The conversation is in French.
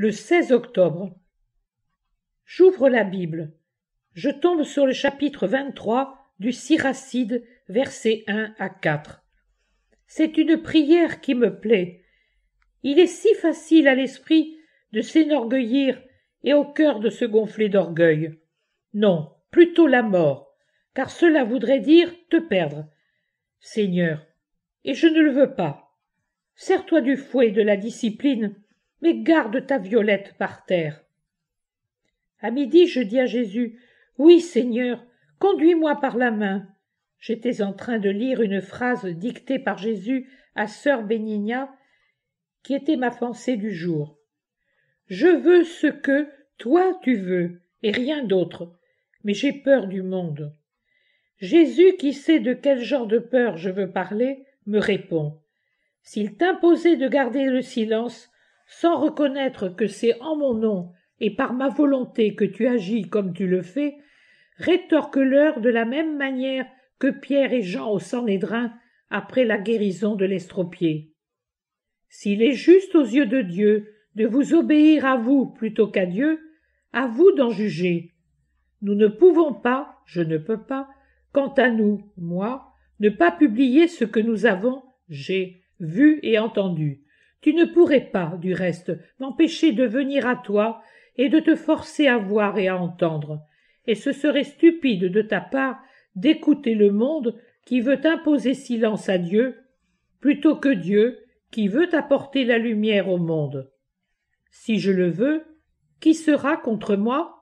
le 16 octobre. J'ouvre la Bible. Je tombe sur le chapitre 23 du Siracide, versets 1 à 4. C'est une prière qui me plaît. Il est si facile à l'esprit de s'énorgueillir et au cœur de se gonfler d'orgueil. Non, plutôt la mort, car cela voudrait dire te perdre. Seigneur, et je ne le veux pas. Sers-toi du fouet de la discipline mais garde ta violette par terre. À midi, je dis à Jésus Oui, Seigneur, conduis-moi par la main. J'étais en train de lire une phrase dictée par Jésus à sœur Bénigna, qui était ma pensée du jour. Je veux ce que toi tu veux, et rien d'autre, mais j'ai peur du monde. Jésus, qui sait de quel genre de peur je veux parler, me répond. S'il t'imposait de garder le silence, sans reconnaître que c'est en mon nom et par ma volonté que tu agis comme tu le fais, rétorque-leur de la même manière que Pierre et Jean au Sanhédrin après la guérison de l'estropié. S'il est juste aux yeux de Dieu de vous obéir à vous plutôt qu'à Dieu, à vous d'en juger. Nous ne pouvons pas, je ne peux pas, quant à nous, moi, ne pas publier ce que nous avons, j'ai, vu et entendu, tu ne pourrais pas, du reste, m'empêcher de venir à toi et de te forcer à voir et à entendre, et ce serait stupide de ta part d'écouter le monde qui veut imposer silence à Dieu, plutôt que Dieu qui veut apporter la lumière au monde. Si je le veux, qui sera contre moi?